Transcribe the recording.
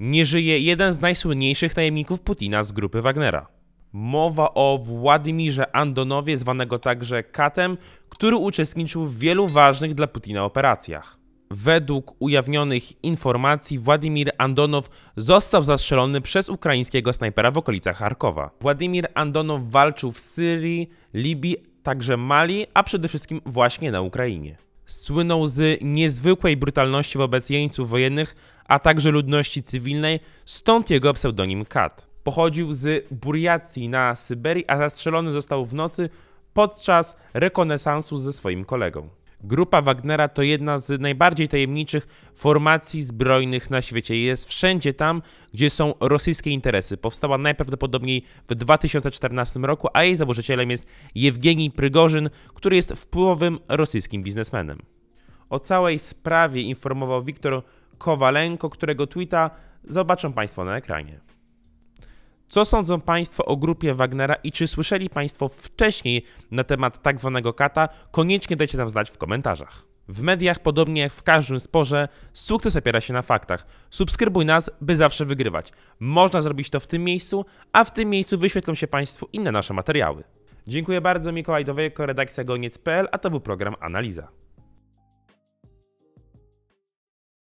nie żyje jeden z najsłynniejszych najemników Putina z grupy Wagnera. Mowa o Władimirze Andonowie, zwanego także Katem, który uczestniczył w wielu ważnych dla Putina operacjach. Według ujawnionych informacji Władimir Andonow został zastrzelony przez ukraińskiego snajpera w okolicach Charkowa. Władimir Andonow walczył w Syrii, Libii, także Mali, a przede wszystkim właśnie na Ukrainie słynął z niezwykłej brutalności wobec jeńców wojennych, a także ludności cywilnej, stąd jego pseudonim Kat. Pochodził z Burjacji na Syberii, a zastrzelony został w nocy podczas rekonesansu ze swoim kolegą. Grupa Wagnera to jedna z najbardziej tajemniczych formacji zbrojnych na świecie. Jest wszędzie tam, gdzie są rosyjskie interesy. Powstała najprawdopodobniej w 2014 roku, a jej założycielem jest Jewgenij Prygorzyn, który jest wpływowym rosyjskim biznesmenem. O całej sprawie informował Wiktor Kowalenko, którego tweeta zobaczą Państwo na ekranie. Co sądzą Państwo o grupie Wagnera i czy słyszeli Państwo wcześniej na temat tak zwanego kata? Koniecznie dajcie nam znać w komentarzach. W mediach, podobnie jak w każdym sporze, sukces opiera się na faktach. Subskrybuj nas, by zawsze wygrywać. Można zrobić to w tym miejscu, a w tym miejscu wyświetlą się Państwu inne nasze materiały. Dziękuję bardzo Mikołaj Dowejko, redakcja goniec.pl, a to był program Analiza.